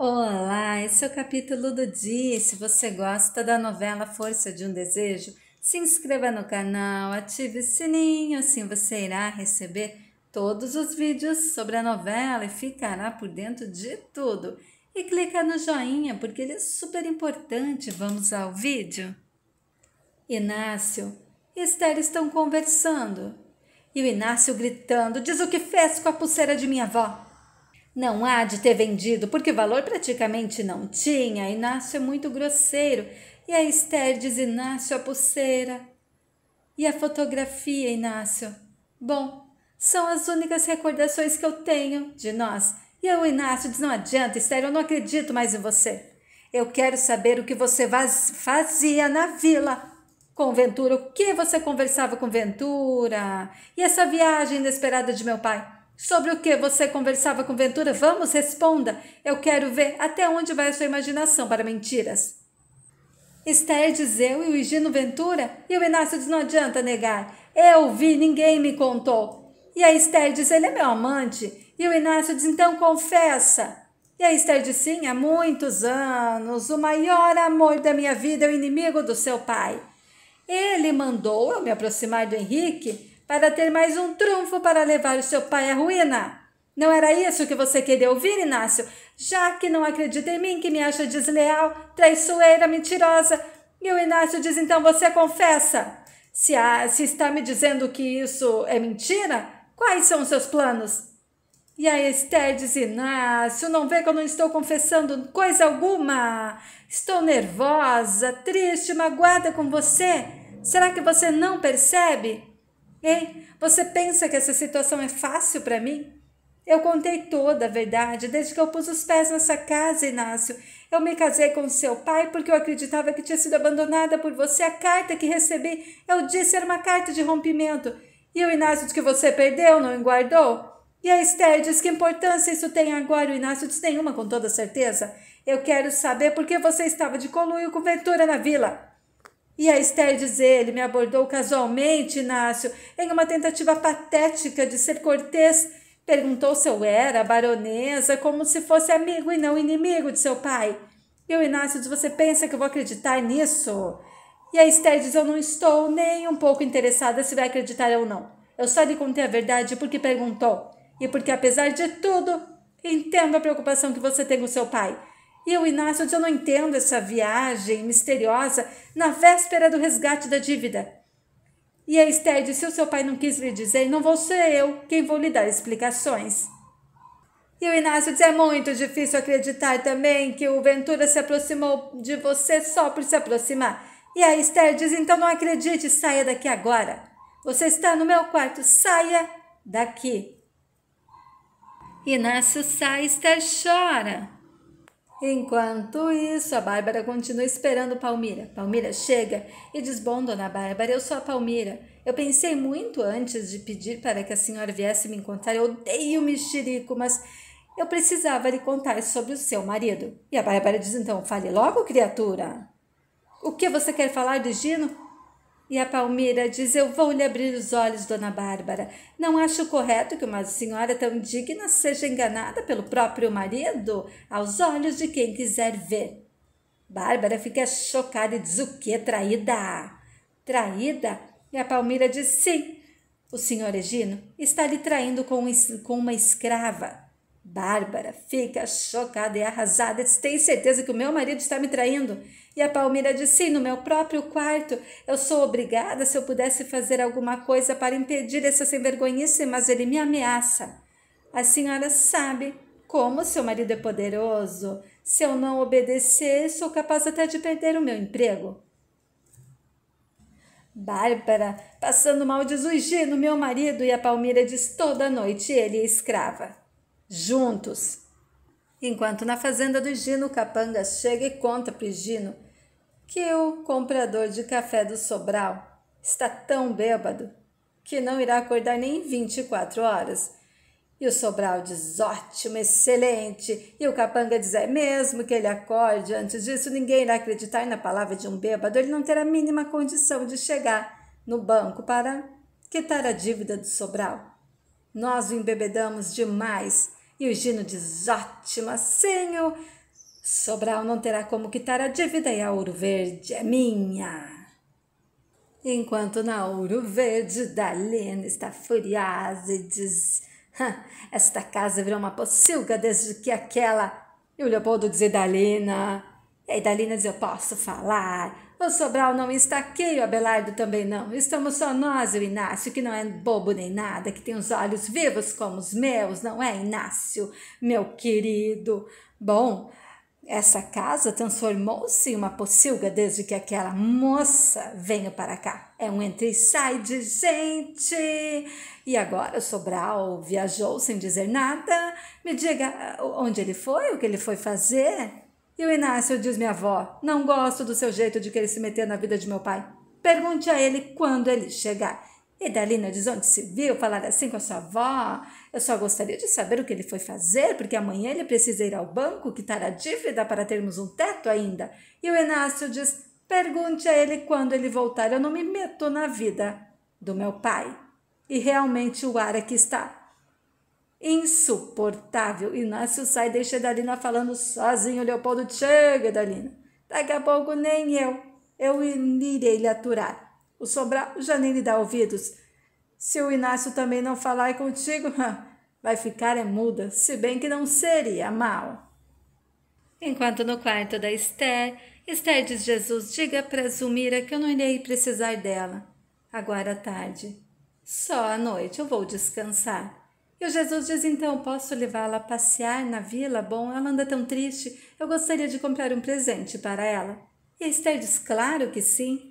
Olá, esse é o capítulo do dia. Se você gosta da novela Força de um Desejo, se inscreva no canal, ative o sininho, assim você irá receber todos os vídeos sobre a novela e ficará por dentro de tudo. E clica no joinha porque ele é super importante. Vamos ao vídeo. Inácio e Esther estão conversando. E o Inácio gritando: Diz o que fez com a pulseira de minha avó. Não há de ter vendido, porque valor praticamente não tinha. Inácio é muito grosseiro. E a Esther diz: Inácio, a pulseira. E a fotografia, Inácio? Bom, são as únicas recordações que eu tenho de nós. E o Inácio diz: Não adianta, Esther, eu não acredito mais em você. Eu quero saber o que você fazia na vila com Ventura. O que você conversava com Ventura? E essa viagem inesperada de meu pai? Sobre o que você conversava com Ventura? Vamos, responda. Eu quero ver até onde vai a sua imaginação para mentiras. diz eu e o Higino Ventura? E o Inácio diz, não adianta negar. Eu vi, ninguém me contou. E a Esther diz, ele é meu amante. E o Inácio diz, então confessa. E a Esther diz, sim, há muitos anos, o maior amor da minha vida é o inimigo do seu pai. Ele mandou eu me aproximar do Henrique para ter mais um trunfo para levar o seu pai à ruína. Não era isso que você queria ouvir, Inácio? Já que não acredita em mim, que me acha desleal, traiçoeira, mentirosa. E o Inácio diz: então você confessa. Se, a, se está me dizendo que isso é mentira, quais são os seus planos? E a Esther diz: Inácio, não vê que eu não estou confessando coisa alguma. Estou nervosa, triste, magoada com você. Será que você não percebe? Ei, você pensa que essa situação é fácil para mim? Eu contei toda a verdade desde que eu pus os pés nessa casa, Inácio. Eu me casei com seu pai porque eu acreditava que tinha sido abandonada por você. A carta que recebi, eu disse, era uma carta de rompimento. E o Inácio diz que você perdeu, não guardou? E a Esther diz que importância isso tem agora. O Inácio diz nenhuma, com toda certeza. Eu quero saber por que você estava de coluio com Ventura na vila. E a Esther diz ele, me abordou casualmente, Inácio, em uma tentativa patética de ser cortês. Perguntou se eu era baronesa, como se fosse amigo e não inimigo de seu pai. E o Inácio diz, você pensa que eu vou acreditar nisso? E a Esther diz, eu não estou nem um pouco interessada se vai acreditar ou não. Eu só lhe contei a verdade porque perguntou. E porque, apesar de tudo, entendo a preocupação que você tem com seu pai. E o Inácio diz: Eu não entendo essa viagem misteriosa na véspera do resgate da dívida. E a Esther disse: Se o seu pai não quis lhe dizer, não vou ser eu quem vou lhe dar explicações. E o Inácio diz: É muito difícil acreditar também que o Ventura se aproximou de você só por se aproximar. E a Esther diz: Então não acredite, saia daqui agora. Você está no meu quarto, saia daqui. Inácio sai, Esther chora. Enquanto isso, a Bárbara continua esperando Palmira. Palmira chega e diz: Bom, dona Bárbara, eu sou a Palmira. Eu pensei muito antes de pedir para que a senhora viesse me encontrar. Eu odeio mexerico, mas eu precisava lhe contar sobre o seu marido. E a Bárbara diz: Então, fale logo, criatura. O que você quer falar de Gino? E a Palmira diz: Eu vou lhe abrir os olhos, dona Bárbara. Não acho correto que uma senhora tão digna seja enganada pelo próprio marido aos olhos de quem quiser ver. Bárbara fica chocada e diz: O que, traída? Traída? E a Palmira diz: Sim, o senhor Egino está lhe traindo com, com uma escrava. Bárbara fica chocada e arrasada. Diz: Tem certeza que o meu marido está me traindo? E a Palmira disse: No meu próprio quarto, eu sou obrigada se eu pudesse fazer alguma coisa para impedir essa sem-vergonhice, mas ele me ameaça. A senhora sabe como seu marido é poderoso. Se eu não obedecer, sou capaz até de perder o meu emprego. Bárbara, passando mal, diz o Gino, meu marido, e a Palmira diz toda noite ele é escrava. Juntos. Enquanto na fazenda do Gino, o capanga chega e conta para o Gino que o comprador de café do Sobral está tão bêbado que não irá acordar nem 24 horas. E o Sobral diz: ótimo, excelente. E o Capanga diz: é mesmo que ele acorde. Antes disso, ninguém irá acreditar na palavra de um bêbado. Ele não terá a mínima condição de chegar no banco para quitar a dívida do Sobral. Nós o embebedamos demais. E o Gino diz: ótimo, senhor. Assim Sobral não terá como quitar a dívida e a Ouro Verde é minha. Enquanto na Ouro Verde, Dalena está furiosa e diz: Esta casa virou uma pocilga desde que aquela. E o Leopoldo diz: Dalena. E aí Dalena diz: Eu posso falar. O Sobral não está aqui, o Abelardo também não. Estamos só nós e o Inácio, que não é bobo nem nada, que tem os olhos vivos como os meus, não é, Inácio, meu querido? Bom, essa casa transformou-se em uma pocilga desde que aquela moça veio para cá. É um entre e sai de gente. E agora Sobral viajou sem dizer nada. Me diga onde ele foi, o que ele foi fazer. E o Inácio diz: Minha avó, não gosto do seu jeito de querer se meter na vida de meu pai. Pergunte a ele quando ele chegar. E Dalina diz: Onde se viu falar assim com a sua avó? Eu só gostaria de saber o que ele foi fazer, porque amanhã ele precisa ir ao banco quitar tá a dívida para termos um teto ainda. E o Inácio diz: Pergunte a ele quando ele voltar, eu não me meto na vida do meu pai. E realmente o ar aqui está. Insuportável. Inácio sai e deixa Edalina falando sozinho. Leopoldo chega, Edalina. Daqui a pouco nem eu. Eu irei lhe aturar. O Sobral já nem lhe dá ouvidos. Se o Inácio também não falar é contigo, vai ficar é muda, se bem que não seria mal. Enquanto no quarto da Esther, Esther diz Jesus, diga para Zumira que eu não irei precisar dela. Agora à tarde. Só à noite eu vou descansar. E o Jesus diz então, posso levá-la a passear na vila? Bom, ela anda tão triste, eu gostaria de comprar um presente para ela. E a Esther diz, claro que sim.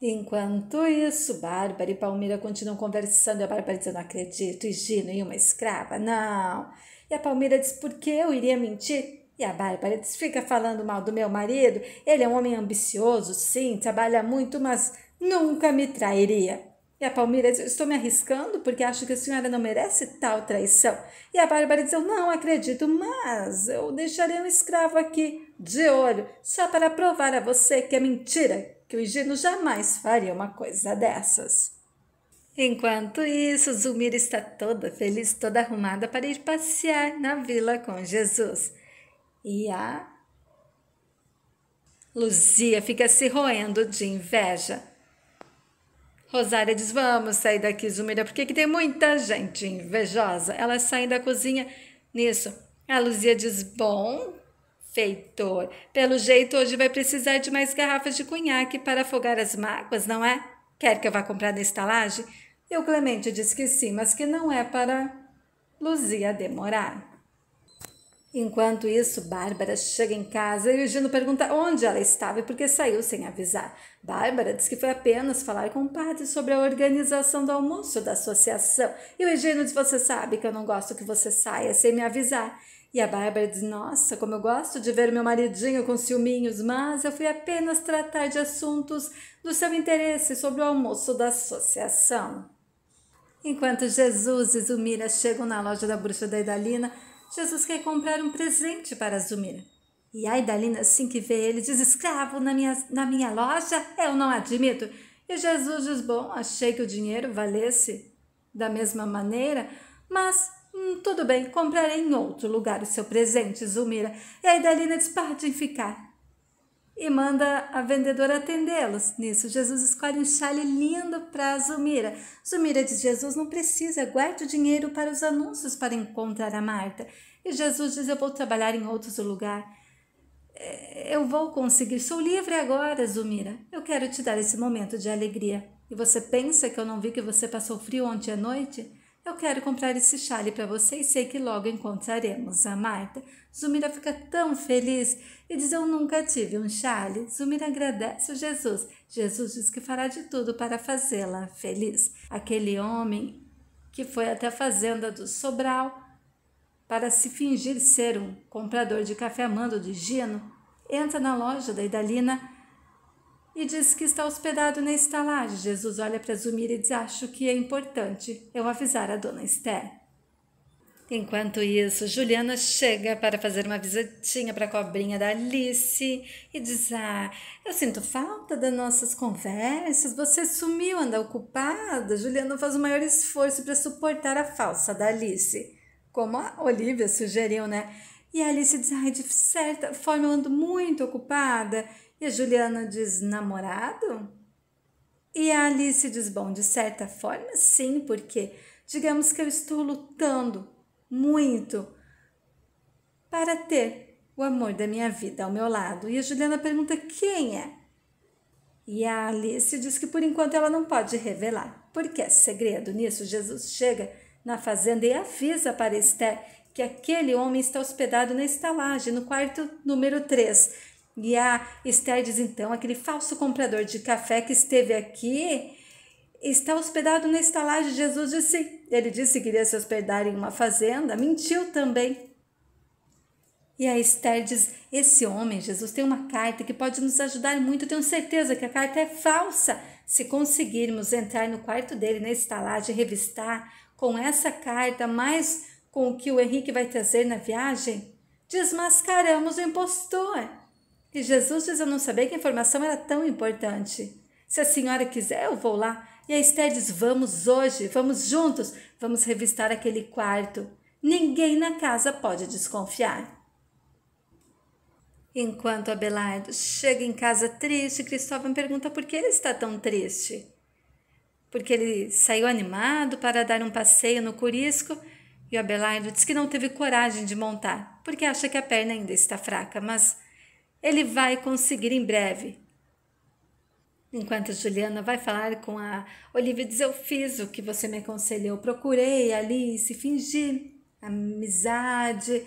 Enquanto isso, Bárbara e Palmeira continuam conversando. E a Bárbara diz: Eu não acredito. E Gino e uma escrava? Não. E a Palmeira diz: Por que eu iria mentir? E a Bárbara diz: Fica falando mal do meu marido. Ele é um homem ambicioso, sim, trabalha muito, mas nunca me trairia. E a Palmeira diz: Estou me arriscando porque acho que a senhora não merece tal traição. E a Bárbara diz: Eu não acredito, mas eu deixarei um escravo aqui, de olho, só para provar a você que é mentira que o Gino jamais faria uma coisa dessas. Enquanto isso, Zulmira está toda feliz, toda arrumada para ir passear na vila com Jesus. E a Luzia fica se roendo de inveja. Rosária diz: Vamos sair daqui, Zulmira, porque tem muita gente invejosa. Ela sai da cozinha nisso. A Luzia diz: Bom, Feitor, pelo jeito hoje vai precisar de mais garrafas de cunhaque para afogar as mágoas, não é? Quer que eu vá comprar na estalagem? E o Clemente disse que sim, mas que não é para Luzia demorar. Enquanto isso, Bárbara chega em casa e o Gino pergunta onde ela estava e por que saiu sem avisar. Bárbara diz que foi apenas falar com o padre sobre a organização do almoço da associação. E o Gino diz: Você sabe que eu não gosto que você saia sem me avisar. E a Bárbara diz: Nossa, como eu gosto de ver meu maridinho com ciúminhos, mas eu fui apenas tratar de assuntos do seu interesse sobre o almoço da associação. Enquanto Jesus e Zumira chegam na loja da bruxa da Idalina, Jesus quer comprar um presente para Zumira. E Idalina, assim que vê ele, diz: escravo na minha, na minha loja? Eu não admito. E Jesus diz: bom, achei que o dinheiro valesse da mesma maneira, mas hum, tudo bem, comprarei em outro lugar o seu presente, Zumira. E Idalina diz: Pode ficar e manda a vendedora atendê-los. Nisso, Jesus escolhe um chale lindo para Zumira. Zumira diz: Jesus não precisa, guarde o dinheiro para os anúncios para encontrar a Marta. E Jesus diz: Eu vou trabalhar em outro lugar. É, eu vou conseguir, sou livre agora, Zumira. Eu quero te dar esse momento de alegria. E você pensa que eu não vi que você passou frio ontem à noite? Eu quero comprar esse chale para você e sei que logo encontraremos a Marta. Zumira fica tão feliz e diz: Eu nunca tive um chale. Zumira agradece a Jesus. Jesus diz que fará de tudo para fazê-la feliz. Aquele homem que foi até a fazenda do Sobral para se fingir ser um comprador de café amando de Gino entra na loja da Idalina e diz que está hospedado na estalagem. Jesus olha para Zumira e diz: Acho que é importante eu avisar a dona Esther. Enquanto isso, Juliana chega para fazer uma visitinha para a cobrinha da Alice e diz: Ah, eu sinto falta das nossas conversas, você sumiu, anda ocupada. Juliana faz o maior esforço para suportar a falsa da Alice, como a Olivia sugeriu, né? E a Alice diz: Ai, de certa forma eu ando muito ocupada e a Juliana diz: namorado? E a Alice diz: bom, de certa forma, sim, porque digamos que eu estou lutando muito para ter o amor da minha vida ao meu lado. E a Juliana pergunta: quem é? E a Alice diz que por enquanto ela não pode revelar, porque é segredo. Nisso, Jesus chega na fazenda e avisa para Esther que aquele homem está hospedado na estalagem, no quarto número 3. E a Esther diz então: aquele falso comprador de café que esteve aqui está hospedado na estalagem. Jesus disse: ele disse que iria se hospedar em uma fazenda, mentiu também. E a Esther diz: Esse homem, Jesus, tem uma carta que pode nos ajudar muito. Tenho certeza que a carta é falsa. Se conseguirmos entrar no quarto dele na estalagem revistar com essa carta, mais com o que o Henrique vai trazer na viagem, desmascaramos o impostor. E Jesus diz: Eu não sabia que a informação era tão importante. Se a senhora quiser, eu vou lá. E a Esther diz: Vamos hoje, vamos juntos, vamos revistar aquele quarto. Ninguém na casa pode desconfiar. Enquanto Abelardo chega em casa triste, Cristóvão pergunta por que ele está tão triste. Porque ele saiu animado para dar um passeio no Curisco e o Abelardo diz que não teve coragem de montar, porque acha que a perna ainda está fraca, mas ele vai conseguir em breve. Enquanto Juliana vai falar com a Olivia diz: Eu fiz o que você me aconselhou, procurei Alice, fingi amizade,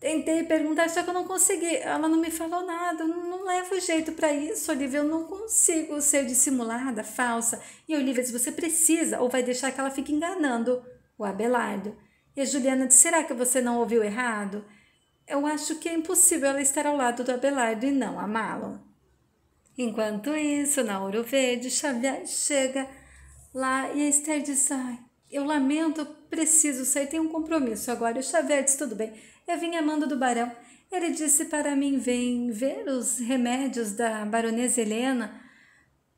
tentei perguntar, só que eu não consegui. Ela não me falou nada, eu não levo jeito para isso, Olivia. Eu não consigo ser dissimulada, falsa. E a Olivia diz: Você precisa, ou vai deixar que ela fique enganando o Abelardo. E a Juliana diz: Será que você não ouviu errado? eu acho que é impossível ela estar ao lado do Abelardo e não amá-lo. Enquanto isso, na Ouro Verde, Xavier chega lá e a Esther diz: Ai, eu lamento, preciso sair, tenho um compromisso agora. E o Xavier diz: Tudo bem, eu vim amando do barão. Ele disse para mim: Vem ver os remédios da baronesa Helena,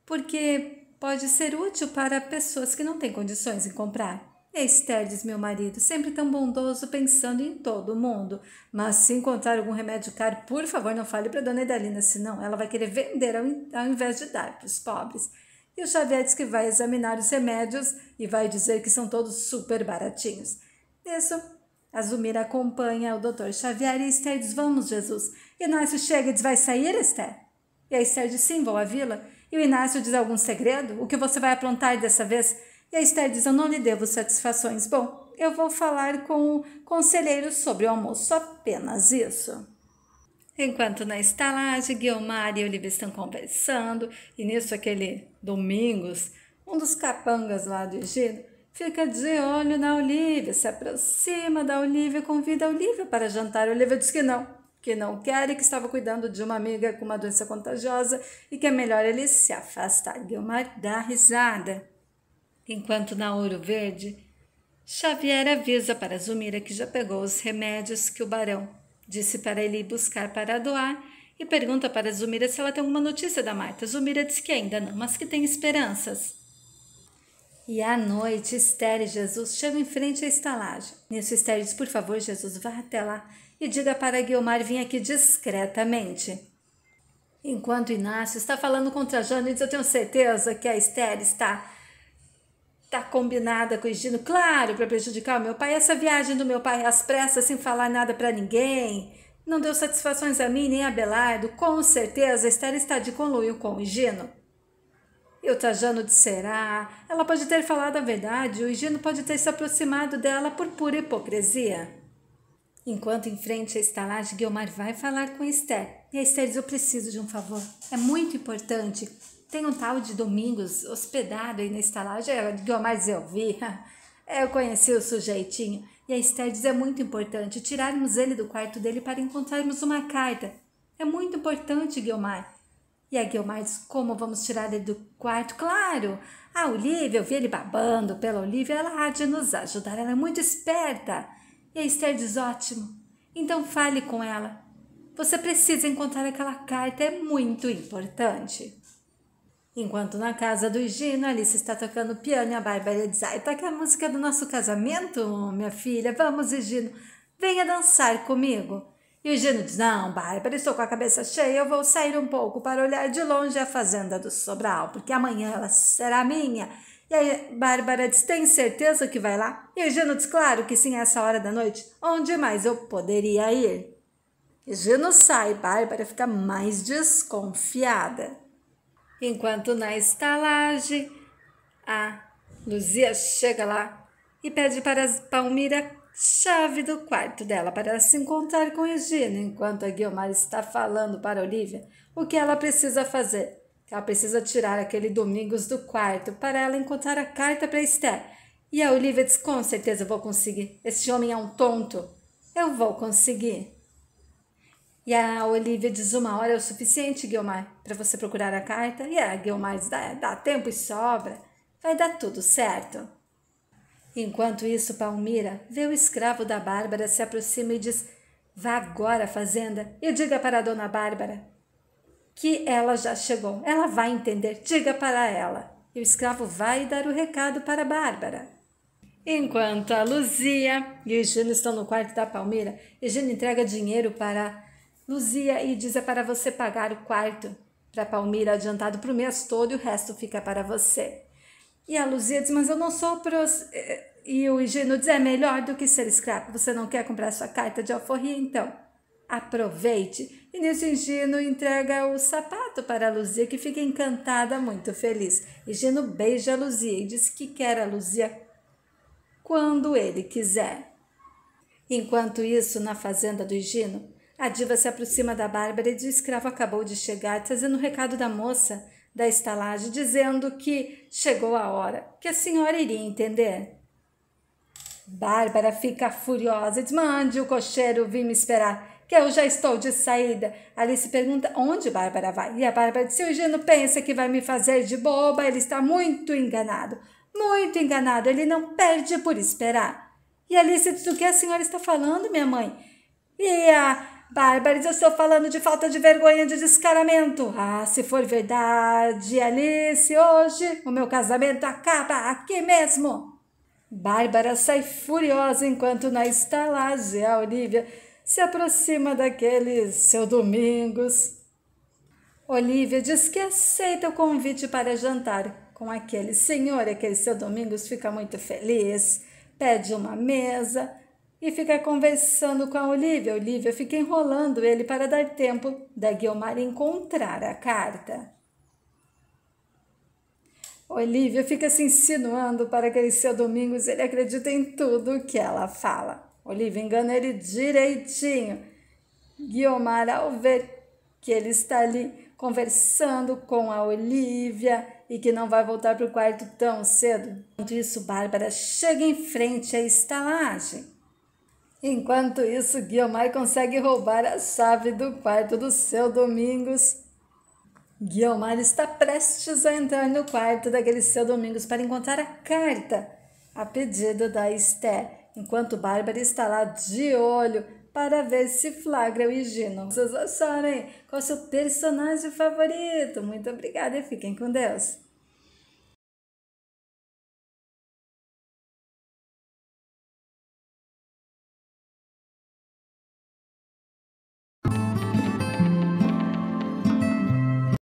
porque pode ser útil para pessoas que não têm condições em comprar. É Estédes, meu marido, sempre tão bondoso, pensando em todo mundo. Mas se encontrar algum remédio caro, por favor, não fale para Dona Idalina, senão ela vai querer vender ao, ao invés de dar para os pobres. E o Xavier diz que vai examinar os remédios e vai dizer que são todos super baratinhos. Nisso, Zumira acompanha o doutor Xavier e Esther diz, vamos, Jesus. Inácio chega e diz, vai sair, Esther? E a Esther diz, sim, vou à vila. E o Inácio diz algum segredo? O que você vai aprontar dessa vez? E a Esther diz: Eu não lhe devo satisfações. Bom, eu vou falar com o conselheiro sobre o almoço, apenas isso. Enquanto na estalagem, Guilmar e Olivia estão conversando, e nisso aquele Domingos, um dos capangas lá do Egito, fica de olho na Olivia, se aproxima da Olivia, convida a Olivia para jantar. A Olivia diz que não, que não quer e que estava cuidando de uma amiga com uma doença contagiosa e que é melhor ele se afastar. Guilmar dá risada. Enquanto na Ouro Verde, Xavier avisa para Zumira que já pegou os remédios que o barão disse para ele ir buscar para doar e pergunta para Zumira se ela tem alguma notícia da Marta. Zumira diz que ainda não, mas que tem esperanças. E à noite, Esther e Jesus chegam em frente à estalagem. Nisso, Esther diz: Por favor, Jesus, vá até lá e diga para Guilmar vir aqui discretamente. Enquanto Inácio está falando contra Trajano, diz: Eu tenho certeza que a Esther está tá combinada com o Gino, claro, para prejudicar o meu pai. Essa viagem do meu pai às pressas, sem falar nada para ninguém, não deu satisfações a mim nem a Belardo. Com certeza, Esther está de conluio com o Gino. E o Tajano disserá: ela pode ter falado a verdade, o Gino pode ter se aproximado dela por pura hipocrisia. Enquanto em frente à estalagem, Guilmar vai falar com Esther. E a Esther diz: Eu preciso de um favor. É muito importante. Tem um tal de Domingos hospedado aí na estalagem. É, eu, mas eu vi. É, eu conheci o sujeitinho. E a Esther diz: é muito importante tirarmos ele do quarto dele para encontrarmos uma carta. É muito importante, Guilmar. E a Guilmar diz: como vamos tirar ele do quarto? Claro! A Olivia, eu vi ele babando pela Olivia, ela há de nos ajudar, ela é muito esperta. E a Esther diz: ótimo. Então fale com ela. Você precisa encontrar aquela carta, é muito importante. Enquanto na casa do Gino, Alice está tocando piano e a Bárbara diz: Ai, tá aqui a música do nosso casamento, minha filha. Vamos, Gino, venha dançar comigo. E o Gino diz: Não, Bárbara, estou com a cabeça cheia, eu vou sair um pouco para olhar de longe a fazenda do Sobral, porque amanhã ela será minha. E aí, Bárbara diz: Tem certeza que vai lá? E o Gino diz: Claro que sim, essa hora da noite. Onde mais eu poderia ir? E Gino sai, Bárbara fica mais desconfiada. Enquanto na estalagem, a Luzia chega lá e pede para Palmira chave do quarto dela para se encontrar com Regina, enquanto a Guilmar está falando para Olivia o que ela precisa fazer. Ela precisa tirar aquele Domingos do quarto para ela encontrar a carta para Esther. E a Olivia diz: Com certeza eu vou conseguir. Este homem é um tonto. Eu vou conseguir. E a Olivia diz: Uma hora é o suficiente, Guilmar, para você procurar a carta. E a Guilmar diz: dá, dá tempo e sobra. Vai dar tudo certo. Enquanto isso, Palmira vê o escravo da Bárbara se aproxima e diz: Vá agora à fazenda e diga para a dona Bárbara que ela já chegou. Ela vai entender. Diga para ela. E o escravo vai dar o recado para a Bárbara. Enquanto a Luzia e o Gino estão no quarto da Palmira, Gino entrega dinheiro para Luzia e diz é para você pagar o quarto para Palmira adiantado para o mês todo e o resto fica para você. E a Luzia diz, mas eu não sou pros... E o Higino diz, é melhor do que ser escravo, você não quer comprar sua carta de alforria então? Aproveite. E nisso Higino entrega o sapato para a Luzia, que fica encantada, muito feliz. Higino beija a Luzia e diz que quer a Luzia quando ele quiser. Enquanto isso, na fazenda do Higino, a diva se aproxima da Bárbara e diz o escravo acabou de chegar, trazendo o recado da moça da estalagem, dizendo que chegou a hora, que a senhora iria entender. Bárbara fica furiosa e diz: Mande o cocheiro vir me esperar, que eu já estou de saída. Alice pergunta onde Bárbara vai. E a Bárbara diz: o Gino pensa que vai me fazer de boba, ele está muito enganado. Muito enganado, ele não perde por esperar. E Alice diz: O que a senhora está falando, minha mãe? E a Bárbaros, eu estou falando de falta de vergonha de descaramento. Ah, se for verdade, Alice, hoje o meu casamento acaba aqui mesmo. Bárbara sai furiosa enquanto na estalagem a Olivia se aproxima daqueles seu domingos. Olivia diz que aceita o convite para jantar com aquele senhor, aquele seu domingos fica muito feliz, pede uma mesa e fica conversando com a Olivia. Olivia fica enrolando ele para dar tempo da Guilmar encontrar a carta. Olivia fica se insinuando para que seu domingos, ele acredita em tudo que ela fala. Olivia engana ele direitinho. Guilmar, ao ver que ele está ali conversando com a Olivia e que não vai voltar para o quarto tão cedo. Enquanto isso, Bárbara chega em frente à estalagem. Enquanto isso, Guilmar consegue roubar a chave do quarto do seu Domingos. Guilmar está prestes a entrar no quarto daquele seu Domingos para encontrar a carta a pedido da Esté, enquanto Bárbara está lá de olho para ver se flagra o Higino. Vocês acharam, hein? Qual é o seu personagem favorito? Muito obrigada e fiquem com Deus!